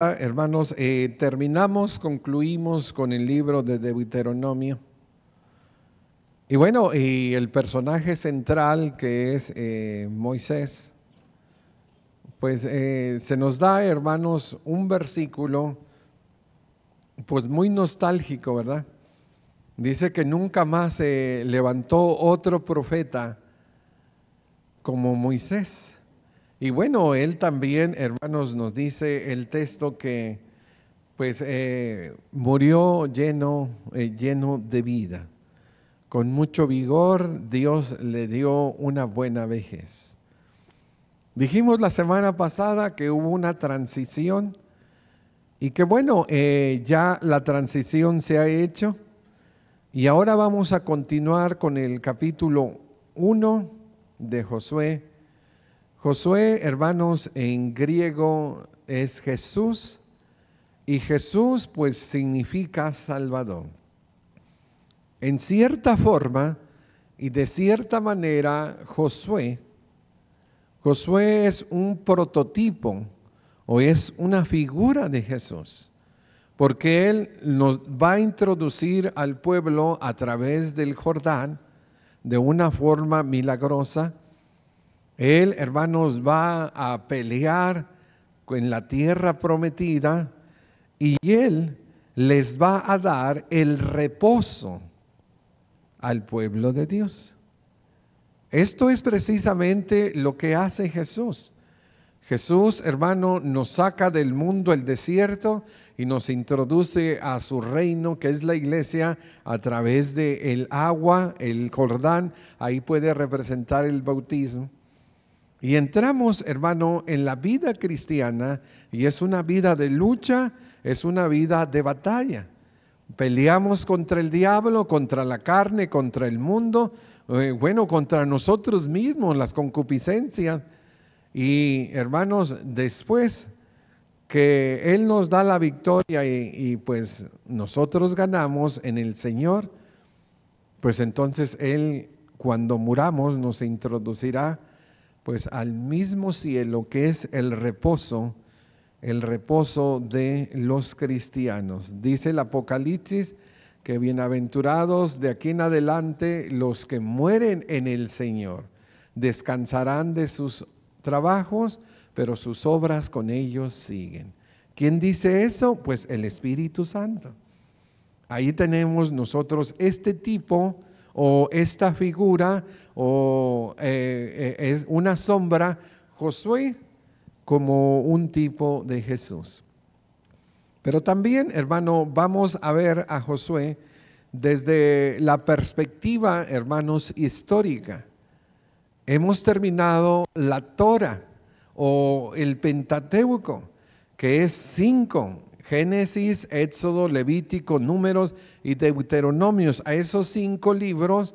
Ah, hermanos, eh, terminamos, concluimos con el libro de Deuteronomio. Y bueno, y el personaje central que es eh, Moisés, pues eh, se nos da, hermanos, un versículo pues muy nostálgico, ¿verdad? Dice que nunca más se levantó otro profeta como Moisés. Y bueno, él también, hermanos, nos dice el texto que pues eh, murió lleno, eh, lleno de vida. Con mucho vigor Dios le dio una buena vejez. Dijimos la semana pasada que hubo una transición y que bueno, eh, ya la transición se ha hecho. Y ahora vamos a continuar con el capítulo 1 de Josué Josué, hermanos, en griego es Jesús y Jesús pues significa Salvador. En cierta forma y de cierta manera Josué, Josué es un prototipo o es una figura de Jesús, porque Él nos va a introducir al pueblo a través del Jordán de una forma milagrosa él, hermanos, va a pelear con la tierra prometida y Él les va a dar el reposo al pueblo de Dios. Esto es precisamente lo que hace Jesús. Jesús, hermano, nos saca del mundo el desierto y nos introduce a su reino, que es la iglesia, a través de el agua, el Jordán. Ahí puede representar el bautismo. Y entramos, hermano, en la vida cristiana y es una vida de lucha, es una vida de batalla. Peleamos contra el diablo, contra la carne, contra el mundo, eh, bueno, contra nosotros mismos, las concupiscencias. Y hermanos, después que Él nos da la victoria y, pues nosotros ganamos en el Señor, pues entonces Él cuando muramos nos introducirá pues al mismo cielo que es el reposo, el reposo de los cristianos. Dice el Apocalipsis que bienaventurados de aquí en adelante los que mueren en el Señor, descansarán de sus trabajos, pero sus obras con ellos siguen. ¿Quién dice eso? Pues el Espíritu Santo. Ahí tenemos nosotros este tipo o esta figura o eh, eh, es una sombra, Josué como un tipo de Jesús. Pero también, hermano, vamos a ver a Josué desde la perspectiva, hermanos, histórica. Hemos terminado la Torah o el Pentateuco, que es cinco Génesis, Éxodo, Levítico, Números y Deuteronomios. A esos cinco libros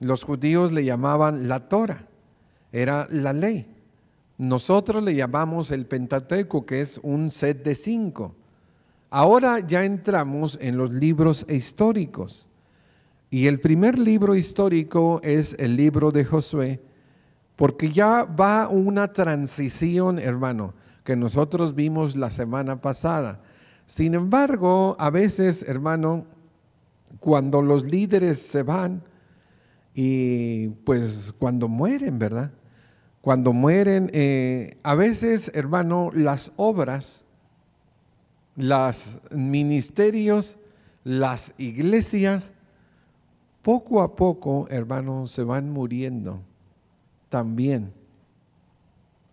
los judíos le llamaban la Torah, era la ley. Nosotros le llamamos el Pentateuco, que es un set de cinco. Ahora ya entramos en los libros históricos. Y el primer libro histórico es el libro de Josué, porque ya va una transición, hermano, que nosotros vimos la semana pasada sin embargo, a veces, hermano, cuando los líderes se van y pues cuando mueren, ¿verdad? Cuando mueren, eh, a veces, hermano, las obras, los ministerios, las iglesias, poco a poco, hermano, se van muriendo también,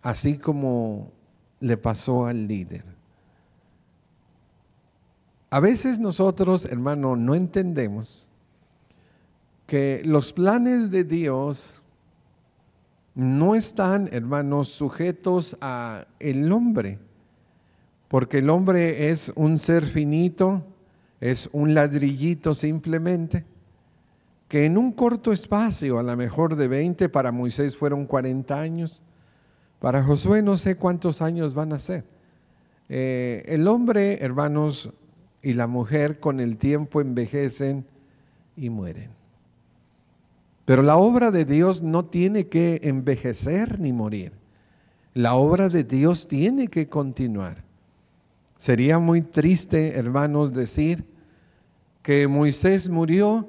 así como le pasó al líder. A veces nosotros, hermano, no entendemos que los planes de Dios no están, hermanos, sujetos a el hombre, porque el hombre es un ser finito, es un ladrillito simplemente, que en un corto espacio, a lo mejor de 20, para Moisés fueron 40 años, para Josué no sé cuántos años van a ser. Eh, el hombre, hermanos, y la mujer con el tiempo envejecen y mueren. Pero la obra de Dios no tiene que envejecer ni morir. La obra de Dios tiene que continuar. Sería muy triste, hermanos, decir que Moisés murió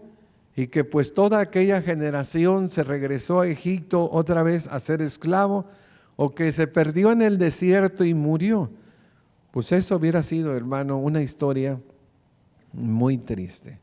y que pues toda aquella generación se regresó a Egipto otra vez a ser esclavo o que se perdió en el desierto y murió. Pues eso hubiera sido, hermano, una historia muy triste.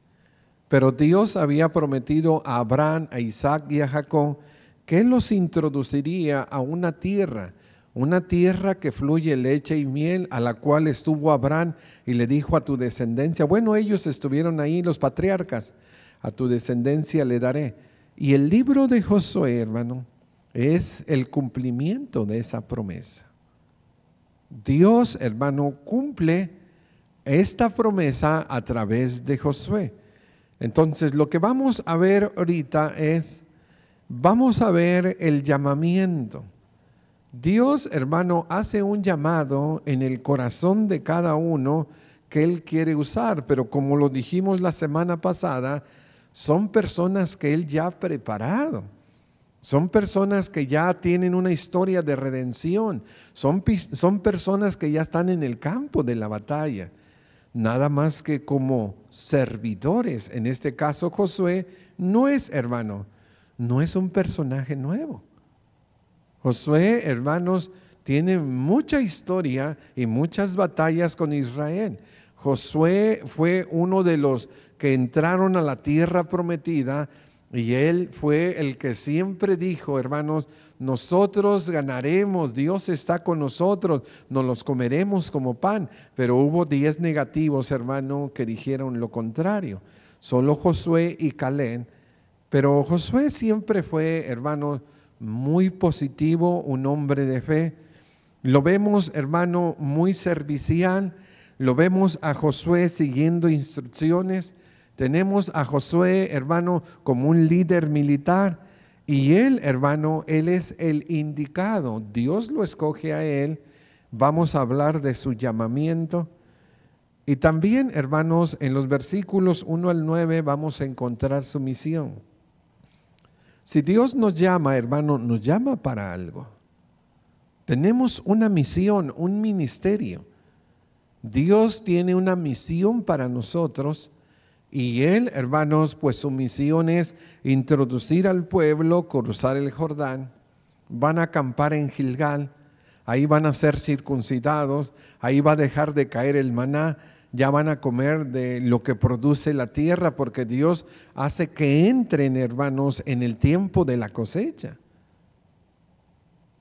Pero Dios había prometido a Abraham, a Isaac y a Jacob que los introduciría a una tierra, una tierra que fluye leche y miel, a la cual estuvo Abraham y le dijo a tu descendencia, bueno, ellos estuvieron ahí, los patriarcas, a tu descendencia le daré. Y el libro de Josué, hermano, es el cumplimiento de esa promesa. Dios, hermano, cumple esta promesa a través de Josué. Entonces, lo que vamos a ver ahorita es, vamos a ver el llamamiento. Dios, hermano, hace un llamado en el corazón de cada uno que Él quiere usar, pero como lo dijimos la semana pasada, son personas que Él ya ha preparado. Son personas que ya tienen una historia de redención. Son, son, personas que ya están en el campo de la batalla. Nada más que como servidores, en este caso Josué, no es hermano, no es un personaje nuevo. Josué, hermanos, tiene mucha historia y muchas batallas con Israel. Josué fue uno de los que entraron a la tierra prometida y él fue el que siempre dijo, hermanos, nosotros ganaremos, Dios está con nosotros, nos los comeremos como pan. Pero hubo diez negativos, hermano, que dijeron lo contrario. Solo Josué y Calén. Pero Josué siempre fue, hermano, muy positivo, un hombre de fe. Lo vemos, hermano, muy servicial. Lo vemos a Josué siguiendo instrucciones. Tenemos a Josué, hermano, como un líder militar. Y él, hermano, él es el indicado. Dios lo escoge a él. Vamos a hablar de su llamamiento. Y también, hermanos, en los versículos 1 al 9 vamos a encontrar su misión. Si Dios nos llama, hermano, nos llama para algo. Tenemos una misión, un ministerio. Dios tiene una misión para nosotros y él, hermanos, pues su misión es introducir al pueblo, cruzar el Jordán, van a acampar en Gilgal, ahí van a ser circuncidados, ahí va a dejar de caer el maná, ya van a comer de lo que produce la tierra, porque Dios hace que entren, hermanos, en el tiempo de la cosecha.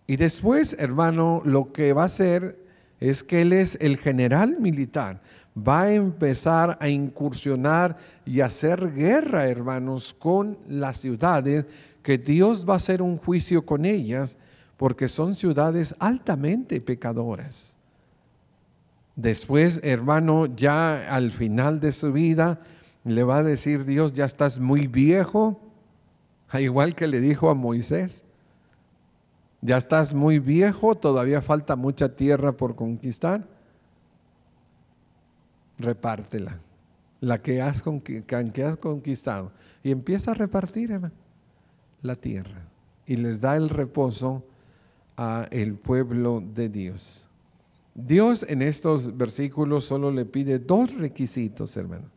Y después, hermano, lo que va a hacer es que Él es el general militar va a empezar a incursionar y hacer guerra, hermanos, con las ciudades, que Dios va a hacer un juicio con ellas, porque son ciudades altamente pecadoras. Después, hermano, ya al final de su vida, le va a decir Dios, ya estás muy viejo, igual que le dijo a Moisés, ya estás muy viejo, todavía falta mucha tierra por conquistar repártela. La que has, que has conquistado. Y empieza a repartir, la tierra. Y les da el reposo a el pueblo de Dios. Dios en estos versículos solo le pide dos requisitos, hermano.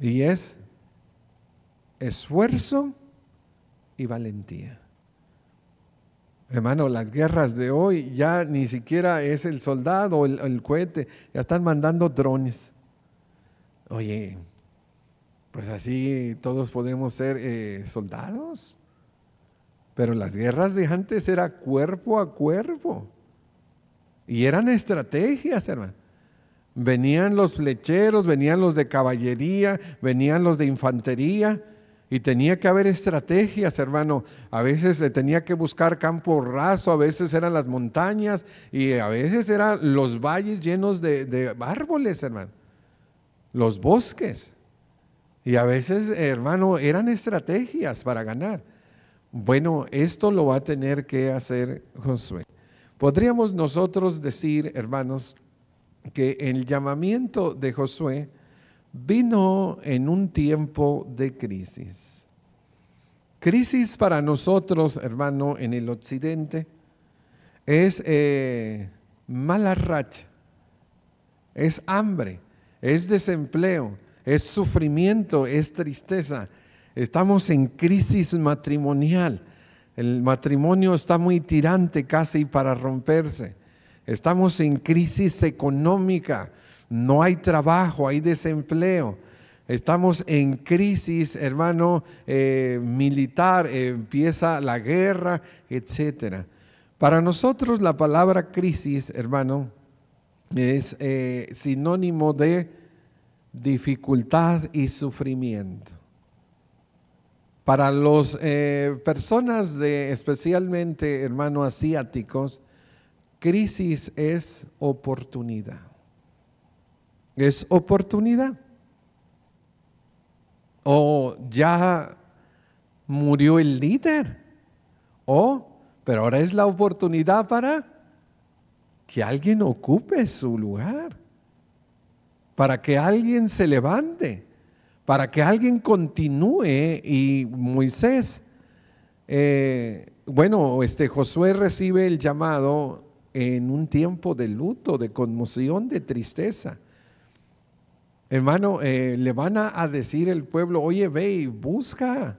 Y es esfuerzo y valentía. Hermano, las guerras de hoy ya ni siquiera es el soldado o el, cohete, ya están mandando drones. Oye, pues así todos podemos ser eh, soldados. Pero las guerras de antes era cuerpo a cuerpo. Y eran estrategias, hermano. Venían los flecheros, venían los de caballería, venían los de infantería y tenía que haber estrategias, hermano. A veces se eh, tenía que buscar campo raso, a veces eran las montañas y eh, a veces eran los valles llenos de, de árboles, hermano. Los bosques. Y a veces, eh, hermano, eran estrategias para ganar. Bueno, esto lo va a tener que hacer Josué. Podríamos nosotros decir, hermanos, que el llamamiento de Josué vino en un tiempo de crisis. Crisis para nosotros, hermano, en el occidente es eh, mala racha, es hambre, es desempleo, es sufrimiento, es tristeza. Estamos en crisis matrimonial. El matrimonio está muy tirante casi para romperse. Estamos en crisis económica no hay trabajo, hay desempleo. Estamos en crisis, hermano, eh, militar, eh, empieza la guerra, etc. Para nosotros la palabra crisis, hermano, es eh, sinónimo de dificultad y sufrimiento. Para las personas de, especialmente, hermano, asiáticos, crisis es oportunidad es oportunidad. O ya murió el líder. O, pero ahora es la oportunidad para que alguien ocupe su lugar. Para que alguien se levante. Para que alguien continúe. Y Moisés, eh, bueno, este Josué recibe el llamado en un tiempo de luto, de conmoción, de tristeza. Hermano, eh, le van a, decir el pueblo, oye, ve y busca,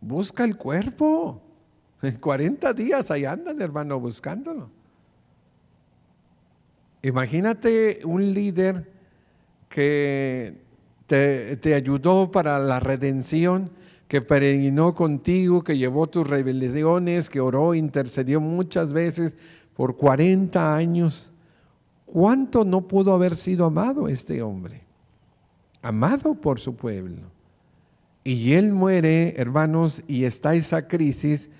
busca el cuerpo. En 40 días ahí andan, hermano, buscándolo. Imagínate un líder que te, te ayudó para la redención, que peregrinó contigo, que llevó tus rebeliones, que oró, intercedió muchas veces por 40 años ¿Cuánto no pudo haber sido amado este hombre? Amado por su pueblo. Y él muere, hermanos, y está esa crisis,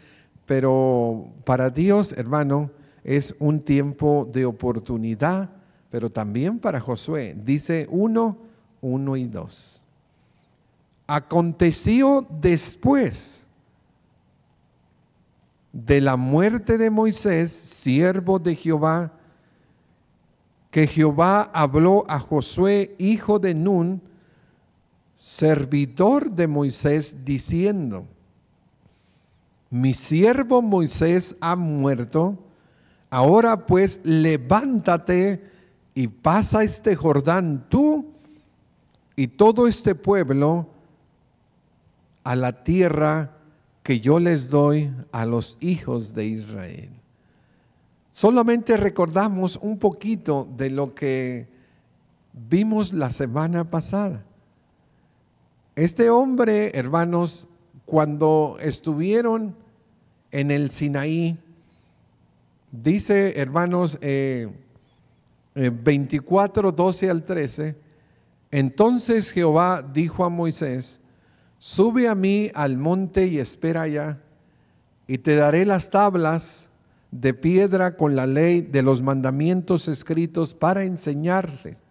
pero para Dios, hermano, es un tiempo de oportunidad, pero también para Josué. Dice 1, 1 y 2. Aconteció después de la muerte de Moisés, siervo de Jehová, que Jehová habló a Josué, hijo de Nun, servidor de Moisés, diciendo, mi siervo Moisés ha muerto, ahora pues levántate y pasa este Jordán tú y todo este pueblo a la tierra que yo les doy a los hijos de Israel. Solamente recordamos un poquito de lo que vimos la semana pasada. Este hombre, hermanos, cuando estuvieron en el Sinaí, dice, hermanos, 24, eh, 12 eh, al 13, entonces Jehová dijo a Moisés, sube a mí al monte y espera allá, y te daré las tablas de piedra con la ley de los mandamientos escritos para enseñarles.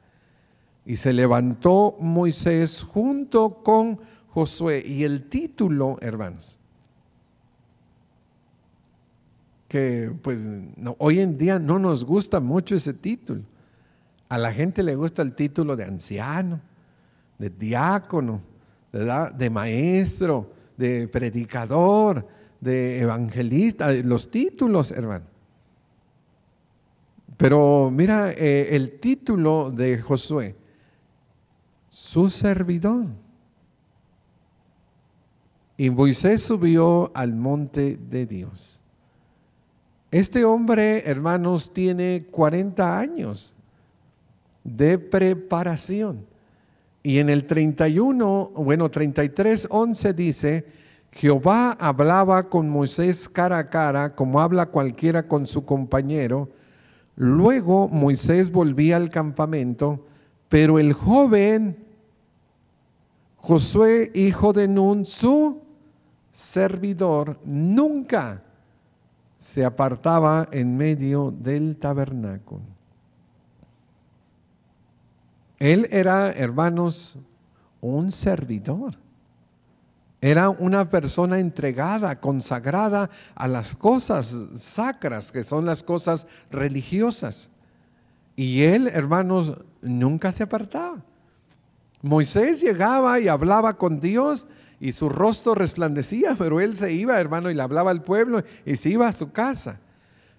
Y se levantó Moisés junto con Josué. Y el título, hermanos, que pues hoy en día no nos gusta mucho ese título. A la gente le gusta el título de anciano, de diácono, de maestro, de predicador, de evangelista, eh, los títulos, hermano. Pero mira eh, el título de Josué, su servidón Y Moisés subió al monte de Dios. Este hombre, hermanos, tiene 40 años de preparación. Y en el 31, bueno, 33, 11 dice, Jehová hablaba con Moisés cara a cara, como habla cualquiera con su compañero. Luego Moisés volvía al campamento, pero el joven Josué, hijo de Nun, su servidor, nunca se apartaba en medio del tabernáculo. Él era, hermanos, un servidor. Era una persona entregada, consagrada a las cosas sacras, que son las cosas religiosas. Y él, hermanos, nunca se apartaba. Moisés llegaba y hablaba con Dios y su rostro resplandecía, pero él se iba, hermano, y le hablaba al pueblo y se iba a su casa.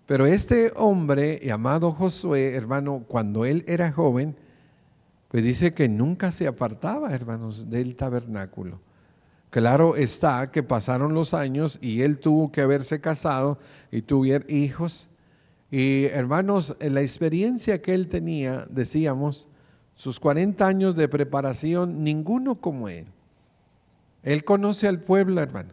Pero este hombre llamado Josué, hermano, cuando él era joven, pues dice que nunca se apartaba, hermanos, del tabernáculo. Claro está que pasaron los años y él tuvo que haberse casado y tuvieron hijos. Y hermanos, la experiencia que él tenía, decíamos, sus 40 años de preparación, ninguno como él. Él conoce al pueblo, hermano.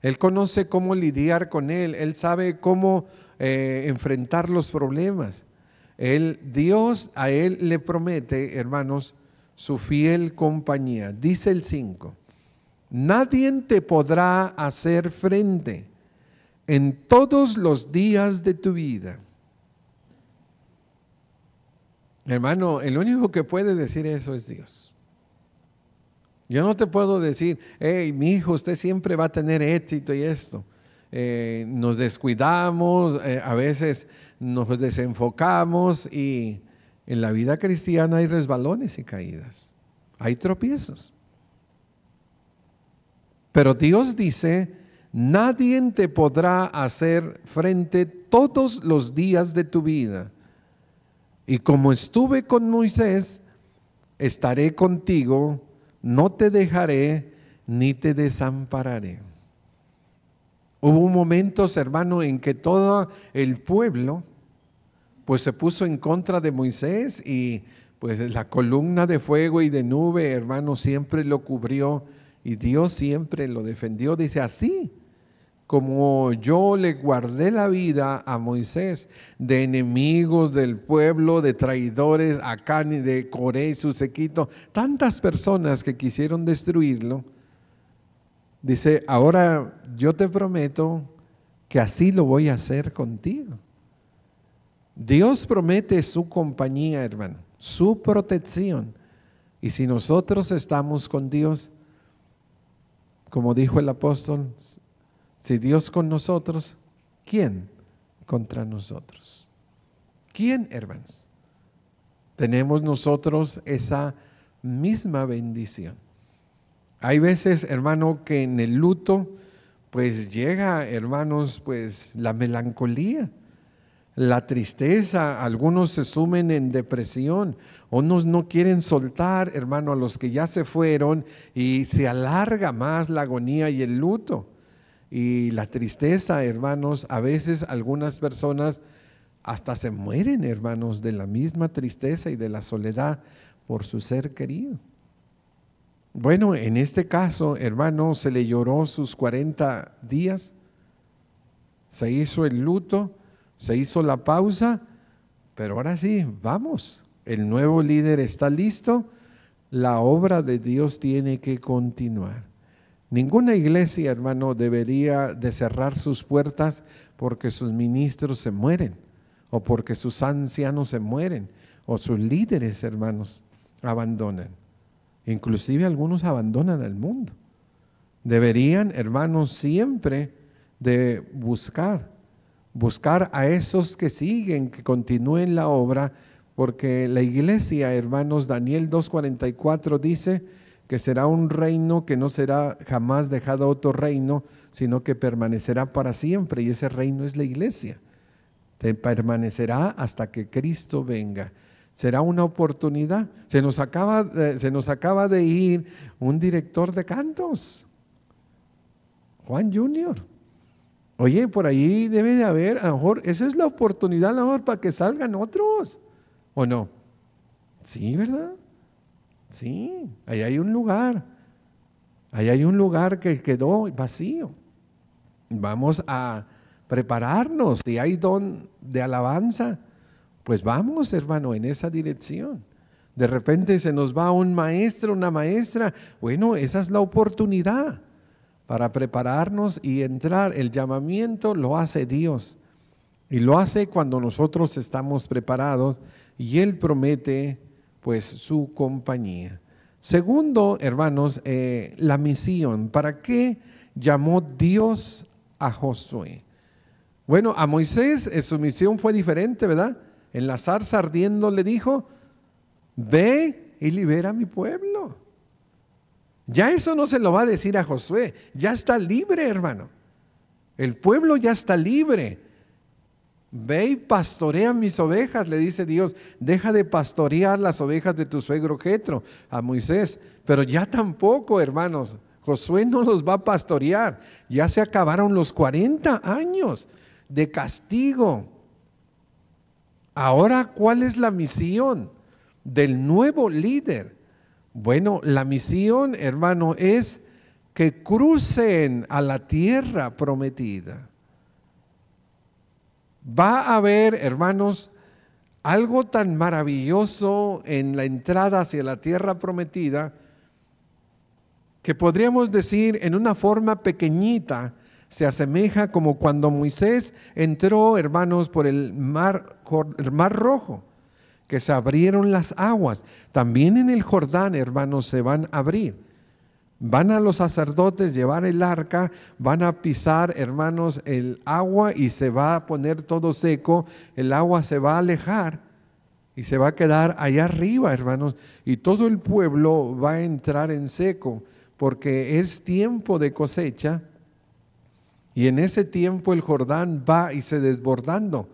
Él conoce cómo lidiar con él. Él sabe cómo eh, enfrentar los problemas. Él, Dios a él le promete, hermanos, su fiel compañía. Dice el 5 nadie te podrá hacer frente en todos los días de tu vida. Hermano, el único que puede decir eso es Dios. Yo no te puedo decir, hey, mi hijo, usted siempre va a tener éxito y esto. Eh, nos descuidamos, eh, a veces nos desenfocamos y en la vida cristiana hay resbalones y caídas, hay tropiezos. Pero Dios dice, nadie te podrá hacer frente todos los días de tu vida. Y como estuve con Moisés, estaré contigo, no te dejaré ni te desampararé. Hubo un momento, hermano, en que todo el pueblo pues se puso en contra de Moisés y pues la columna de fuego y de nube, hermano, siempre lo cubrió y Dios siempre lo defendió. Dice así, como yo le guardé la vida a Moisés de enemigos del pueblo, de traidores, a Cani, de Coré y su sequito, tantas personas que quisieron destruirlo. Dice, ahora yo te prometo que así lo voy a hacer contigo. Dios promete su compañía, hermano, su protección. Y si nosotros estamos con Dios, como dijo el apóstol, si Dios con nosotros, ¿quién contra nosotros? ¿Quién, hermanos? Tenemos nosotros esa misma bendición. Hay veces, hermano, que en el luto, pues llega, hermanos, pues la melancolía la tristeza, algunos se sumen en depresión, unos no quieren soltar, hermano, a los que ya se fueron y se alarga más la agonía y el luto. Y la tristeza, hermanos, a veces algunas personas hasta se mueren, hermanos, de la misma tristeza y de la soledad por su ser querido. Bueno, en este caso, hermano, se le lloró sus 40 días, se hizo el luto se hizo la pausa, pero ahora sí, vamos. El nuevo líder está listo. La obra de Dios tiene que continuar. Ninguna iglesia, hermano, debería de cerrar sus puertas porque sus ministros se mueren o porque sus ancianos se mueren o sus líderes, hermanos, abandonan. Inclusive algunos abandonan al mundo. Deberían, hermanos, siempre de buscar buscar a esos que siguen, que continúen la obra, porque la iglesia, hermanos, Daniel 2.44 dice que será un reino que no será jamás dejado otro reino, sino que permanecerá para siempre, y ese reino es la iglesia. Te permanecerá hasta que Cristo venga. Será una oportunidad. Se nos acaba, eh, se nos acaba de ir un director de cantos, Juan Junior Oye, por ahí debe de haber, a lo mejor, esa es la oportunidad, a lo mejor, para que salgan otros, ¿o no? Sí, ¿verdad? Sí, ahí hay un lugar, ahí hay un lugar que quedó vacío. Vamos a prepararnos, si hay don de alabanza, pues vamos, hermano, en esa dirección. De repente se nos va un maestro, una maestra, bueno, esa es la oportunidad para prepararnos y entrar. El llamamiento lo hace Dios y lo hace cuando nosotros estamos preparados y Él promete pues su compañía. Segundo, hermanos, eh, la misión. ¿Para qué llamó Dios a Josué? Bueno, a Moisés eh, su misión fue diferente, ¿verdad? En la zarza ardiendo le dijo, ve y libera a mi pueblo. Ya eso no se lo va a decir a Josué. Ya está libre, hermano. El pueblo ya está libre. Ve y pastorea mis ovejas, le dice Dios. Deja de pastorear las ovejas de tu suegro Jetro a Moisés. Pero ya tampoco, hermanos. Josué no los va a pastorear. Ya se acabaron los 40 años de castigo. Ahora, ¿cuál es la misión del nuevo líder? Bueno, la misión, hermano, es que crucen a la tierra prometida. Va a haber, hermanos, algo tan maravilloso en la entrada hacia la tierra prometida que podríamos decir en una forma pequeñita se asemeja como cuando Moisés entró, hermanos, por el mar, el mar rojo que se abrieron las aguas. También en el Jordán, hermanos, se van a abrir. Van a los sacerdotes llevar el arca, van a pisar, hermanos, el agua y se va a poner todo seco, el agua se va a alejar y se va a quedar allá arriba, hermanos, y todo el pueblo va a entrar en seco, porque es tiempo de cosecha y en ese tiempo el Jordán va y se desbordando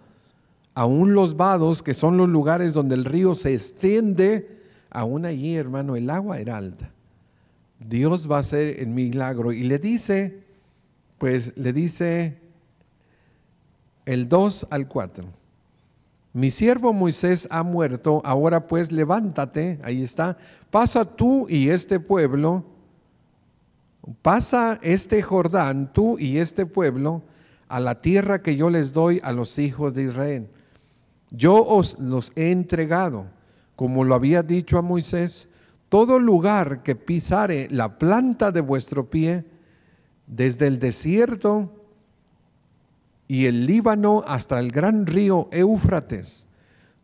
aún los vados, que son los lugares donde el río se extiende, aún allí, hermano, el agua era alta. Dios va a hacer el milagro. Y le dice, pues le dice el 2 al 4. Mi siervo Moisés ha muerto, ahora pues levántate, ahí está, pasa tú y este pueblo, pasa este Jordán, tú y este pueblo, a la tierra que yo les doy a los hijos de Israel. Yo os los he entregado, como lo había dicho a Moisés, todo lugar que pisare la planta de vuestro pie, desde el desierto y el Líbano hasta el gran río Éufrates,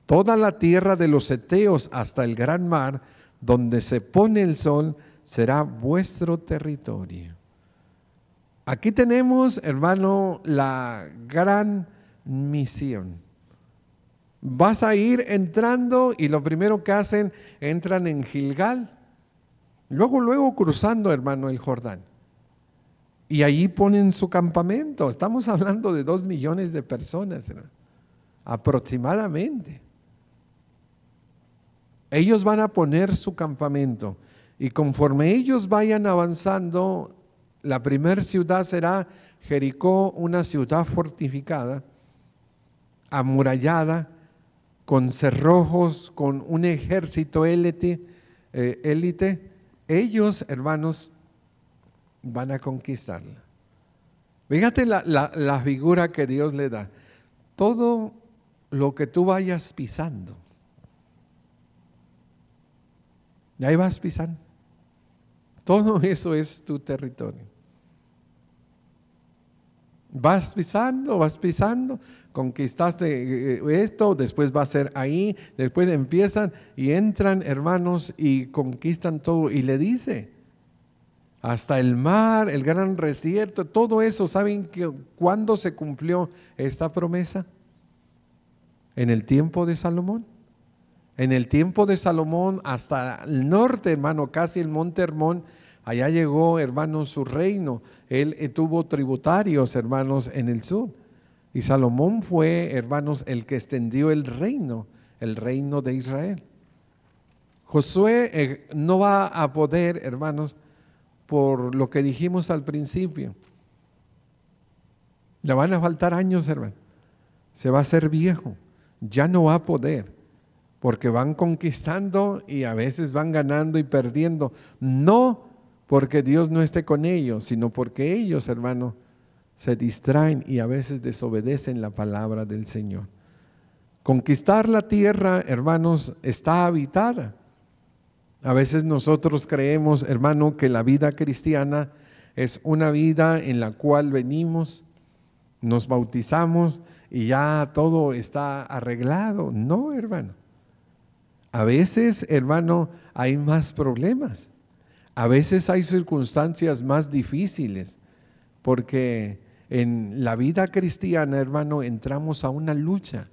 toda la tierra de los Eteos hasta el gran mar, donde se pone el sol, será vuestro territorio. Aquí tenemos, hermano, la gran misión vas a ir entrando y lo primero que hacen, entran en Gilgal, luego, luego cruzando, hermano, el Jordán. Y allí ponen su campamento. Estamos hablando de dos millones de personas, aproximadamente. Ellos van a poner su campamento y conforme ellos vayan avanzando, la primera ciudad será Jericó, una ciudad fortificada, amurallada, con cerrojos, con un ejército élite, eh, élite, ellos, hermanos, van a conquistarla. Fíjate la, la figura que Dios le da. Todo lo que tú vayas pisando, y ahí vas pisando. Todo eso es tu territorio. Vas pisando, vas pisando, conquistaste eh, esto, después va a ser ahí, después empiezan y entran hermanos y conquistan todo. Y le dice, hasta el mar, el gran desierto, todo eso, ¿saben que, cuándo se cumplió esta promesa? En el tiempo de Salomón. En el tiempo de Salomón, hasta el norte, hermano, casi el monte Hermón, Allá llegó, hermanos, su reino. Él eh, tuvo tributarios, hermanos, en el sur. Y Salomón fue, hermanos, el que extendió el reino, el reino de Israel. Josué eh, no va a poder, hermanos, por lo que dijimos al principio. Le van a faltar años, hermanos. Se va a hacer viejo. Ya no va a poder. Porque van conquistando y a veces van ganando y perdiendo. No porque Dios no esté con ellos, sino porque ellos, hermano, se distraen y a veces desobedecen la palabra del Señor. Conquistar la tierra, hermanos, está habitada. A veces nosotros creemos, hermano, que la vida cristiana es una vida en la cual venimos, nos bautizamos y ya todo está arreglado. No, hermano. A veces, hermano, hay más problemas. A veces hay circunstancias más difíciles, porque en la vida cristiana, hermano, entramos a una lucha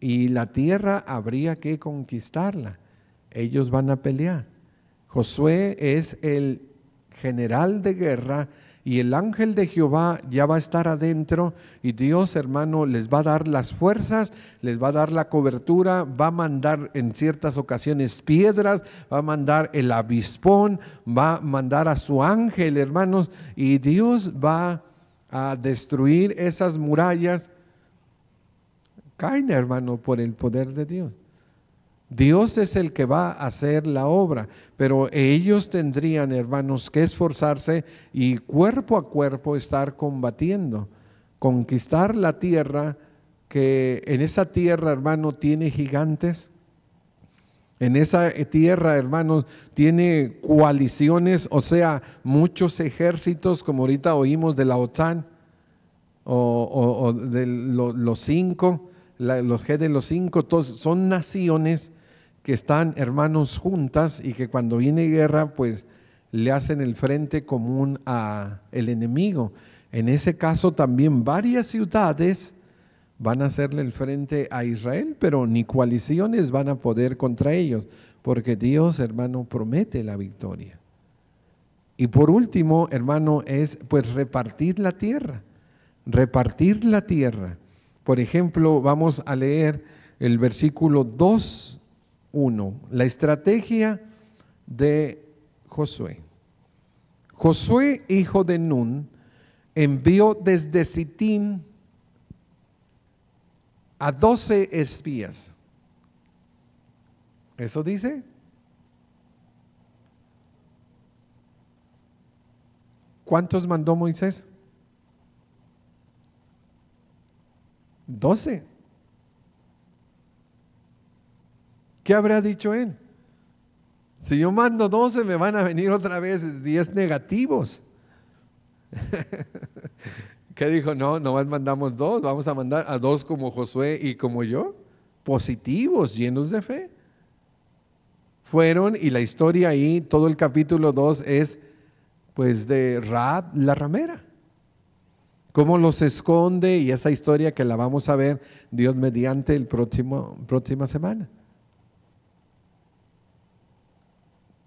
y la tierra habría que conquistarla. Ellos van a pelear. Josué es el general de guerra y el ángel de Jehová ya va a estar adentro y Dios, hermano, les va a dar las fuerzas, les va a dar la cobertura, va a mandar en ciertas ocasiones piedras, va a mandar el avispón, va a mandar a su ángel, hermanos, y Dios va a destruir esas murallas. Caen, hermano, por el poder de Dios. Dios es el que va a hacer la obra, pero ellos tendrían, hermanos, que esforzarse y cuerpo a cuerpo estar combatiendo, conquistar la tierra, que en esa tierra, hermano, tiene gigantes, en esa tierra, hermanos, tiene coaliciones, o sea, muchos ejércitos, como ahorita oímos de la OTAN o, de los cinco, los G de los cinco, todos, son naciones que están hermanos juntas y que cuando viene guerra, pues le hacen el frente común a el enemigo. En ese caso también varias ciudades van a hacerle el frente a Israel, pero ni coaliciones van a poder contra ellos, porque Dios, hermano, promete la victoria. Y por último, hermano, es pues repartir la tierra, repartir la tierra. Por ejemplo, vamos a leer el versículo 2 1, la estrategia de Josué. Josué, hijo de Nun, envió desde Sitín a doce espías. ¿Eso dice? ¿Cuántos mandó Moisés? ¿Doce? ¿Qué habrá dicho él? Si yo mando 12, me van a venir otra vez 10 negativos. ¿Qué dijo? No, nomás mandamos dos, vamos a mandar a dos como Josué y como yo, positivos, llenos de fe. Fueron, y la historia ahí, todo el capítulo 2 es pues de Rad la ramera. Cómo los esconde y esa historia que la vamos a ver Dios mediante el próximo, próxima semana.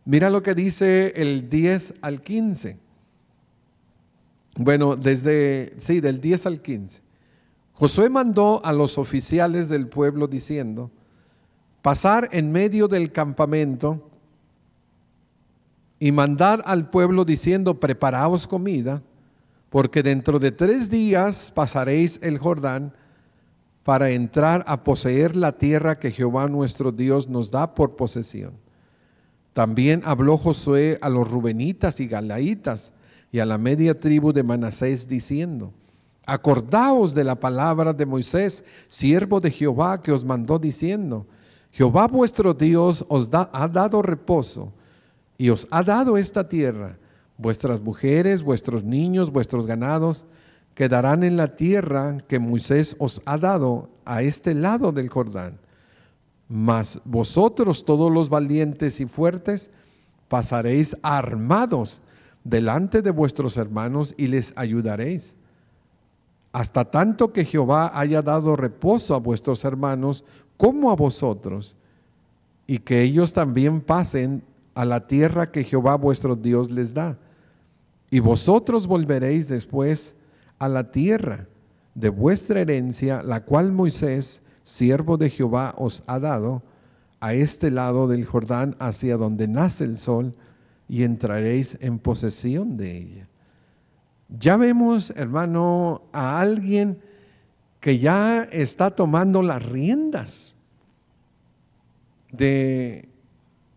Mira lo que dice el 10 al 15. Bueno, desde, sí, del 10 al 15. Josué mandó a los oficiales del pueblo diciendo, pasar en medio del campamento y mandar al pueblo diciendo, preparaos comida, porque dentro de tres días pasaréis el Jordán para entrar a poseer la tierra que Jehová nuestro Dios nos da por posesión. También habló Josué a los rubenitas y galaítas y a la media tribu de Manasés diciendo, acordaos de la palabra de Moisés, siervo de Jehová, que os mandó diciendo, Jehová vuestro Dios os ha dado reposo y os ha dado esta tierra. Vuestras mujeres, vuestros niños, vuestros ganados quedarán en la tierra que Moisés os ha dado a este lado del Jordán. Mas vosotros todos los valientes y fuertes pasaréis armados delante de vuestros hermanos y les ayudaréis. Hasta tanto que Jehová haya dado reposo a vuestros hermanos como a vosotros, y que ellos también pasen a la tierra que Jehová vuestro Dios les da. Y vosotros volveréis después a la tierra de vuestra herencia, la cual Moisés siervo de Jehová os ha dado, a este lado del Jordán hacia donde nace el sol, y entraréis en posesión de ella. Ya vemos, hermano, a alguien que ya está tomando las riendas de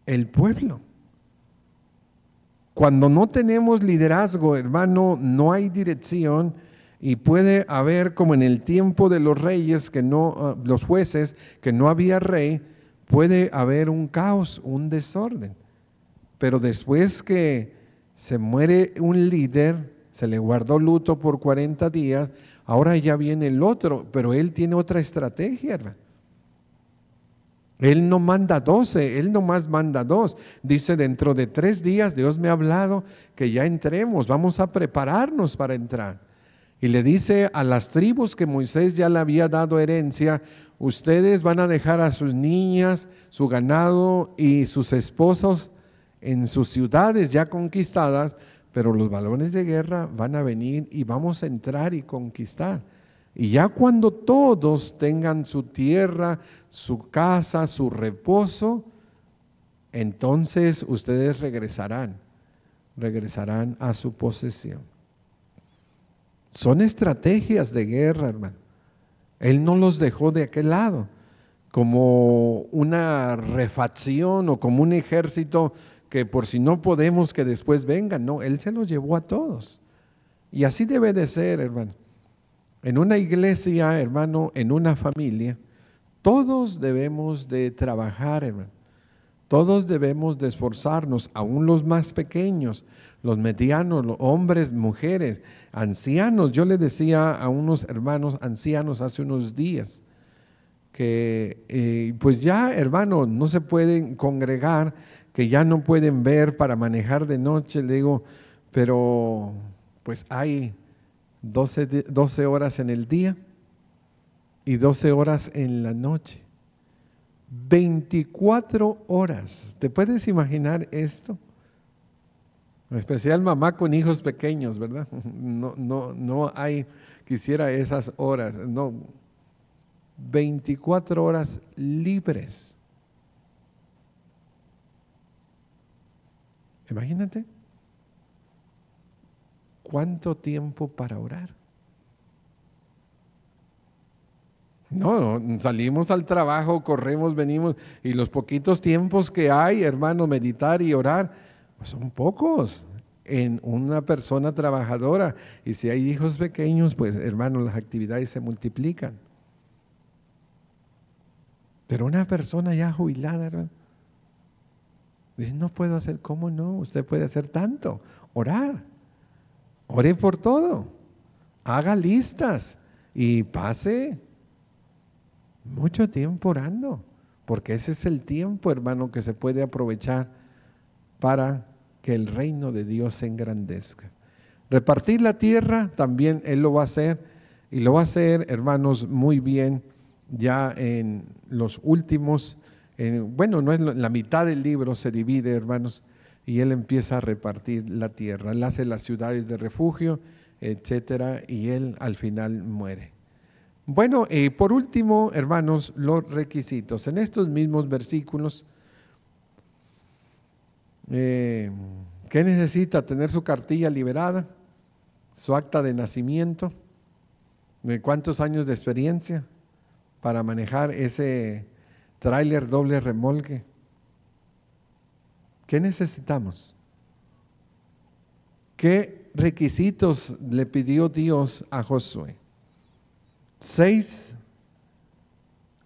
el pueblo. Cuando no tenemos liderazgo, hermano, no hay dirección y puede haber, como en el tiempo de los reyes, que no, ah, los jueces, que no había rey, puede haber un caos, un desorden. Pero después que se muere un líder, se le guardó luto por 40 días, ahora ya viene el otro, pero él tiene otra estrategia. Él no manda doce, Él nomás manda dos. Dice, dentro de tres días Dios me ha hablado que ya entremos, vamos a prepararnos para entrar. Y le dice a las tribus que Moisés ya le había dado herencia, ustedes van a dejar a sus niñas, su ganado y sus esposos en sus ciudades ya conquistadas, pero los balones de guerra van a venir y vamos a entrar y conquistar. Y ya cuando todos tengan su tierra, su casa, su reposo, entonces ustedes regresarán, regresarán a su posesión. Son estrategias de guerra, hermano. Él no los dejó de aquel lado, como una refacción o como un ejército que por si no podemos que después vengan. No, Él se los llevó a todos. Y así debe de ser, hermano. En una iglesia, hermano, en una familia, todos debemos de trabajar, hermano. Todos debemos de esforzarnos, aún los más pequeños, los medianos, los hombres, mujeres, ancianos. Yo le decía a unos hermanos ancianos hace unos días que eh, pues ya hermanos no se pueden congregar, que ya no pueden ver para manejar de noche. Le digo, pero pues hay 12, 12 horas en el día y 12 horas en la noche. 24 horas. ¿Te puedes imaginar esto? especial mamá con hijos pequeños, ¿verdad? No, no, no hay, quisiera esas horas, no. 24 horas libres. Imagínate cuánto tiempo para orar. No, salimos al trabajo, corremos, venimos y los poquitos tiempos que hay, hermano, meditar y orar pues son pocos en una persona trabajadora. Y si hay hijos pequeños, pues hermano, las actividades se multiplican. Pero una persona ya jubilada, hermano, dice, no puedo hacer, ¿cómo no? Usted puede hacer tanto, orar, ore por todo, haga listas y pase mucho tiempo orando, porque ese es el tiempo, hermano, que se puede aprovechar para que el reino de Dios se engrandezca. Repartir la tierra también Él lo va a hacer y lo va a hacer, hermanos, muy bien ya en los últimos, en, bueno, no es la mitad del libro se divide, hermanos, y Él empieza a repartir la tierra, Él hace las ciudades de refugio, etcétera, y Él al final muere. Bueno, y eh, por último, hermanos, los requisitos. En estos mismos versículos, eh, ¿Qué necesita? Tener su cartilla liberada, su acta de nacimiento, de cuántos años de experiencia para manejar ese tráiler doble remolque. ¿Qué necesitamos? ¿Qué requisitos le pidió Dios a Josué? 6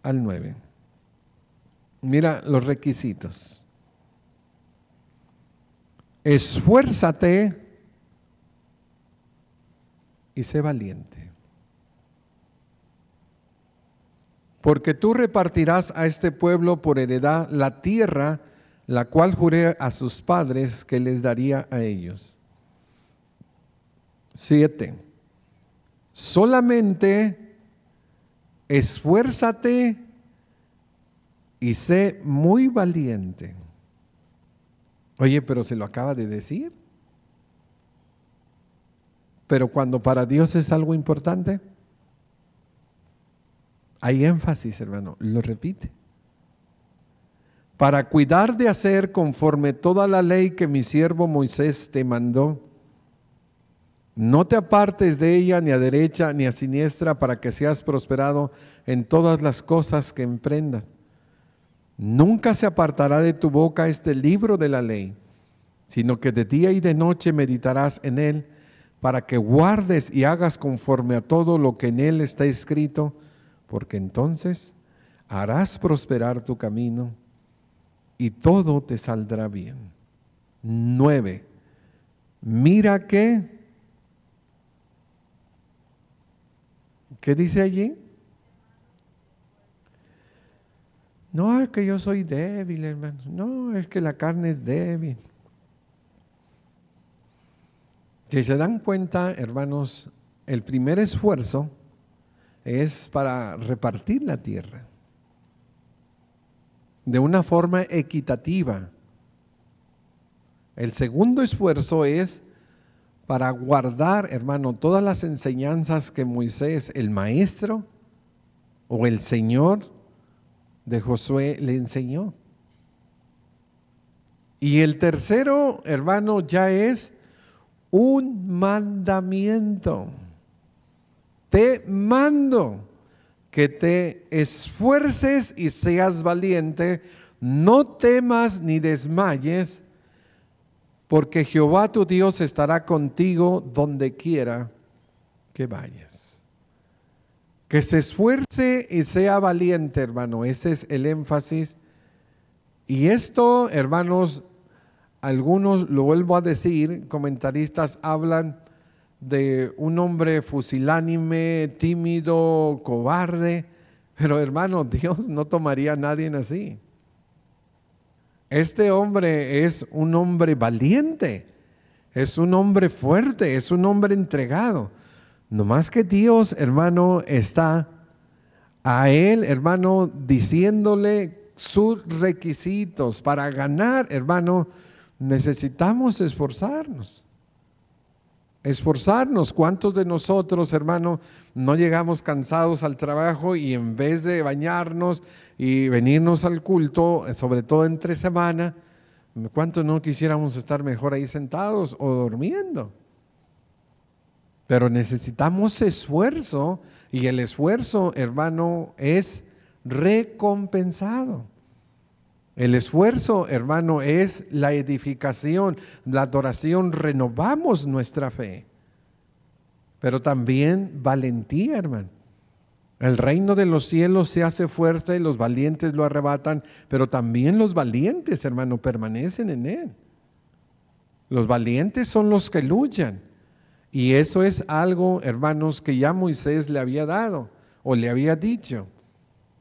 al 9. Mira los requisitos esfuérzate y sé valiente. Porque tú repartirás a este pueblo por heredad la tierra, la cual juré a sus padres que les daría a ellos. Siete. Solamente esfuérzate y sé muy valiente. Oye, pero se lo acaba de decir. Pero cuando para Dios es algo importante, hay énfasis, hermano, lo repite. Para cuidar de hacer conforme toda la ley que mi siervo Moisés te mandó, no te apartes de ella ni a derecha ni a siniestra para que seas prosperado en todas las cosas que emprendas Nunca se apartará de tu boca este libro de la ley, sino que de día y de noche meditarás en él, para que guardes y hagas conforme a todo lo que en él está escrito, porque entonces harás prosperar tu camino y todo te saldrá bien. 9. Mira que, ¿qué dice allí? No, es que yo soy débil, hermano. No, es que la carne es débil. Si se dan cuenta, hermanos, el primer esfuerzo es para repartir la tierra de una forma equitativa. El segundo esfuerzo es para guardar, hermano, todas las enseñanzas que Moisés, el maestro o el Señor, de Josué le enseñó. Y el tercero, hermano, ya es un mandamiento. Te mando que te esfuerces y seas valiente, no temas ni desmayes, porque Jehová tu Dios estará contigo donde quiera que vayas. Que se esfuerce y sea valiente, hermano. Ese es el énfasis. Y esto, hermanos, algunos, lo vuelvo a decir, comentaristas hablan de un hombre fusilánime, tímido, cobarde. Pero hermano, Dios no tomaría a nadie así. Este hombre es un hombre valiente, es un hombre fuerte, es un hombre entregado. No más que Dios, hermano, está a él, hermano, diciéndole sus requisitos para ganar, hermano, necesitamos esforzarnos. Esforzarnos. ¿Cuántos de nosotros, hermano, no llegamos cansados al trabajo y en vez de bañarnos y venirnos al culto, sobre todo entre semana, ¿cuántos no quisiéramos estar mejor ahí sentados o durmiendo? Pero necesitamos esfuerzo y el esfuerzo, hermano, es recompensado. El esfuerzo, hermano, es la edificación, la adoración, renovamos nuestra fe. Pero también valentía, hermano. El reino de los cielos se hace fuerte y los valientes lo arrebatan, pero también los valientes, hermano, permanecen en él. Los valientes son los que luchan. Y eso es algo, hermanos, que ya Moisés le había dado o le había dicho.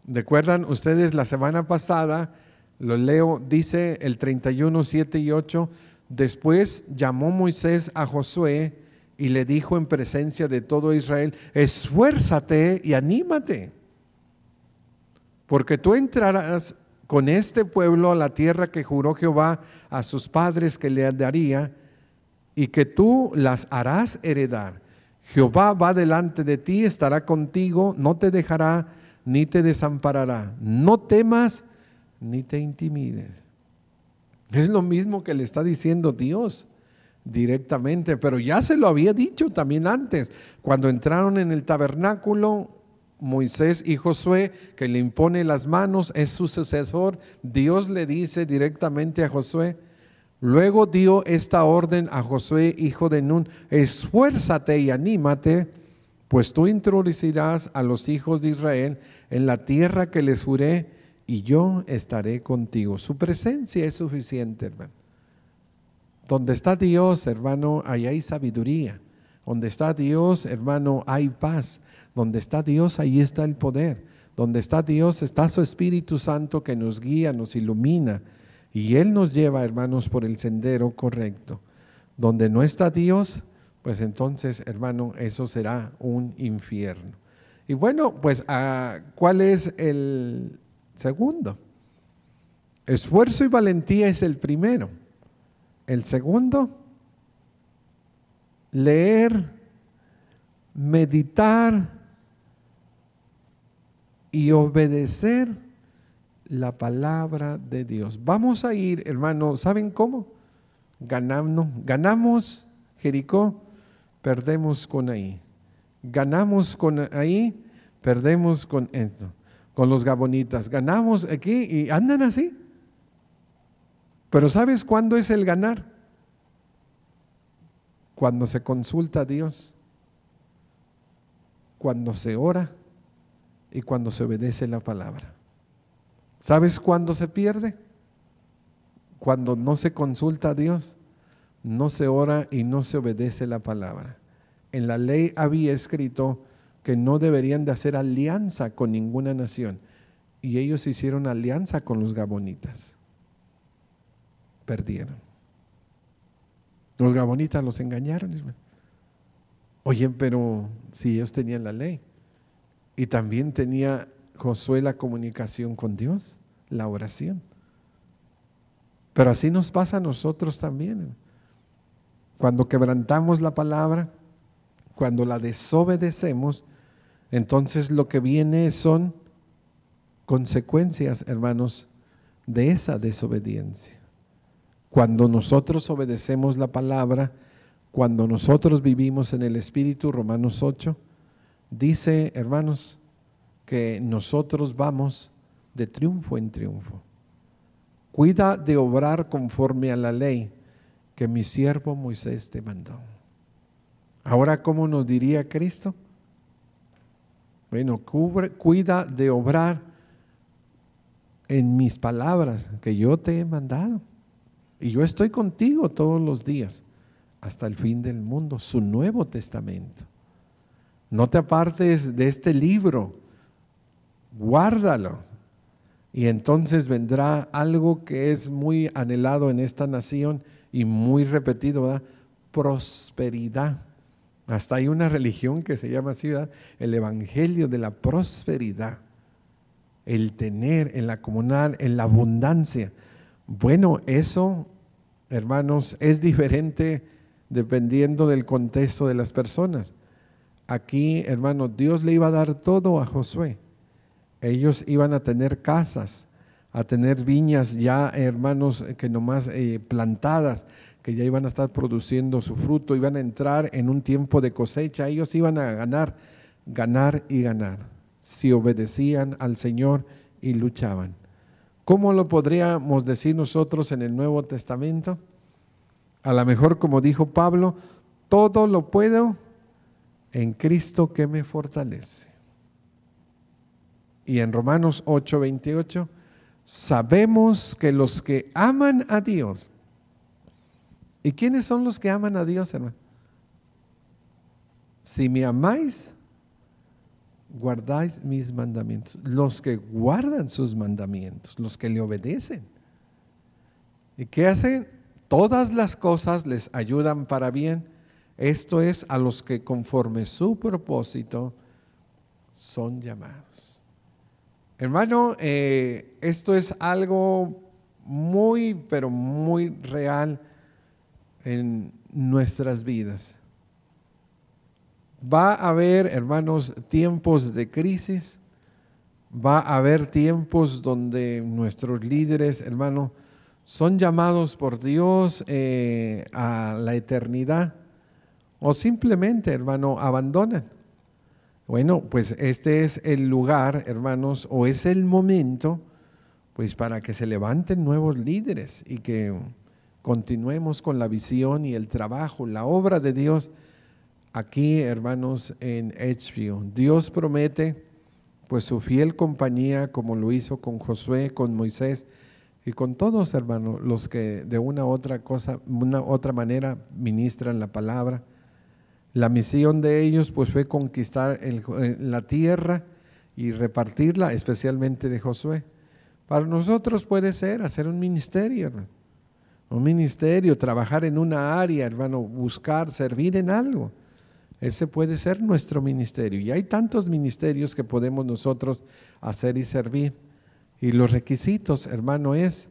¿Recuerdan ustedes la semana pasada? Lo leo, dice el 31, 7 y 8. Después llamó Moisés a Josué y le dijo en presencia de todo Israel, esfuérzate y anímate, porque tú entrarás con este pueblo a la tierra que juró Jehová a sus padres que le daría y que tú las harás heredar. Jehová va delante de ti, estará contigo, no te dejará ni te desamparará. No temas ni te intimides. Es lo mismo que le está diciendo Dios directamente, pero ya se lo había dicho también antes, cuando entraron en el tabernáculo. Moisés y Josué, que le impone las manos, es su sucesor. Dios le dice directamente a Josué, Luego dio esta orden a Josué, hijo de Nun, esfuérzate y anímate, pues tú introducirás a los hijos de Israel en la tierra que les juré, y yo estaré contigo. Su presencia es suficiente, hermano. Donde está Dios, hermano, ahí hay sabiduría. Donde está Dios, hermano, hay paz. Donde está Dios, ahí está el poder. Donde está Dios, está su Espíritu Santo que nos guía, nos ilumina y Él nos lleva, hermanos, por el sendero correcto. Donde no está Dios, pues entonces, hermano, eso será un infierno. Y bueno, pues ah, ¿cuál es el segundo? Esfuerzo y valentía es el primero. El segundo, leer, meditar y obedecer la palabra de Dios. Vamos a ir, hermano, ¿saben cómo? Ganamos, ganamos Jericó, perdemos con ahí. Ganamos con ahí, perdemos con esto, con los gabonitas. Ganamos aquí y andan así. Pero ¿sabes cuándo es el ganar? Cuando se consulta a Dios, cuando se ora y cuando se obedece la palabra. ¿Sabes cuándo se pierde? Cuando no se consulta a Dios, no se ora y no se obedece la palabra. En la ley había escrito que no deberían de hacer alianza con ninguna nación. Y ellos hicieron alianza con los gabonitas. Perdieron. Los gabonitas los engañaron. Oye, pero si ellos tenían la ley y también tenía Josué la comunicación con Dios, la oración. Pero así nos pasa a nosotros también. Cuando quebrantamos la palabra, cuando la desobedecemos, entonces lo que viene son consecuencias, hermanos, de esa desobediencia. Cuando nosotros obedecemos la palabra, cuando nosotros vivimos en el Espíritu, Romanos 8, dice, hermanos, que nosotros vamos de triunfo en triunfo. Cuida de obrar conforme a la ley que mi siervo Moisés te mandó. Ahora, ¿cómo nos diría Cristo? Bueno, cuida de obrar en mis palabras que yo te he mandado. Y yo estoy contigo todos los días, hasta el fin del mundo, su Nuevo Testamento. No te apartes de este libro guárdalo. Y entonces vendrá algo que es muy anhelado en esta nación y muy repetido, ¿verdad? Prosperidad. Hasta hay una religión que se llama así, El Evangelio de la Prosperidad. El tener, el acumular, en la abundancia. Bueno, eso, hermanos, es diferente dependiendo del contexto de las personas. Aquí, hermanos, Dios le iba a dar todo a Josué ellos iban a tener casas, a tener viñas ya, hermanos, eh, que nomás eh, plantadas, que ya iban a estar produciendo su fruto, iban a entrar en un tiempo de cosecha. Ellos iban a ganar, ganar y ganar, si obedecían al Señor y luchaban. ¿Cómo lo podríamos decir nosotros en el Nuevo Testamento? A lo mejor, como dijo Pablo, todo lo puedo en Cristo que me fortalece. Y en Romanos 8, 28, sabemos que los que aman a Dios, ¿y quiénes son los que aman a Dios, hermano? Si me amáis, guardáis mis mandamientos. Los que guardan sus mandamientos, los que le obedecen. ¿Y qué hacen? Todas las cosas les ayudan para bien. Esto es a los que conforme su propósito son llamados. Hermano, eh, esto es algo muy, pero muy real en nuestras vidas. Va a haber, hermanos, tiempos de crisis, va a haber tiempos donde nuestros líderes, hermano, son llamados por Dios eh, a la eternidad o simplemente, hermano, abandonan. Bueno, pues este es el lugar, hermanos, o es el momento, pues para que se levanten nuevos líderes y que continuemos con la visión y el trabajo, la obra de Dios aquí, hermanos, en Edgefield. Dios promete, pues, su fiel compañía, como lo hizo con Josué, con Moisés y con todos, hermanos, los que de una otra cosa, una otra manera ministran la palabra. La misión de ellos pues fue conquistar eh, la tierra y repartirla, especialmente de Josué. Para nosotros puede ser hacer un ministerio, hermano. un ministerio, trabajar en una área, hermano, buscar, servir en algo. Ese puede ser nuestro ministerio. Y hay tantos ministerios que podemos nosotros hacer y servir. Y los requisitos, hermano, es,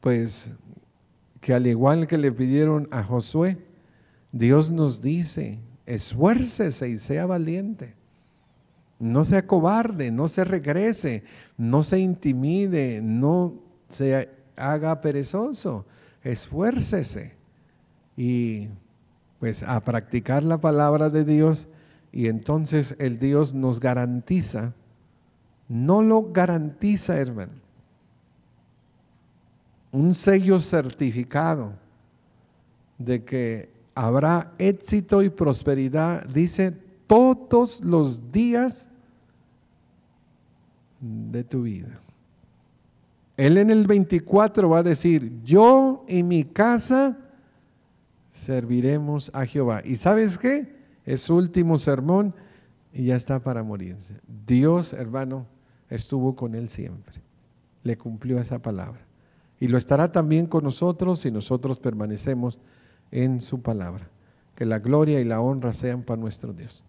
pues, que al igual que le pidieron a Josué, Dios nos dice, esfuércese y sea valiente. No sea cobarde, no se regrese, no se intimide, no se haga perezoso. Esfuércese y pues a practicar la palabra de Dios y entonces el Dios nos garantiza, no lo garantiza hermano, un sello certificado de que habrá éxito y prosperidad, dice, todos los días de tu vida. Él en el 24 va a decir, yo y mi casa serviremos a Jehová. ¿Y sabes qué? Es su último sermón y ya está para morirse. Dios, hermano, estuvo con él siempre. Le cumplió esa palabra. Y lo estará también con nosotros si nosotros permanecemos en su palabra. Que la gloria y la honra sean para nuestro Dios.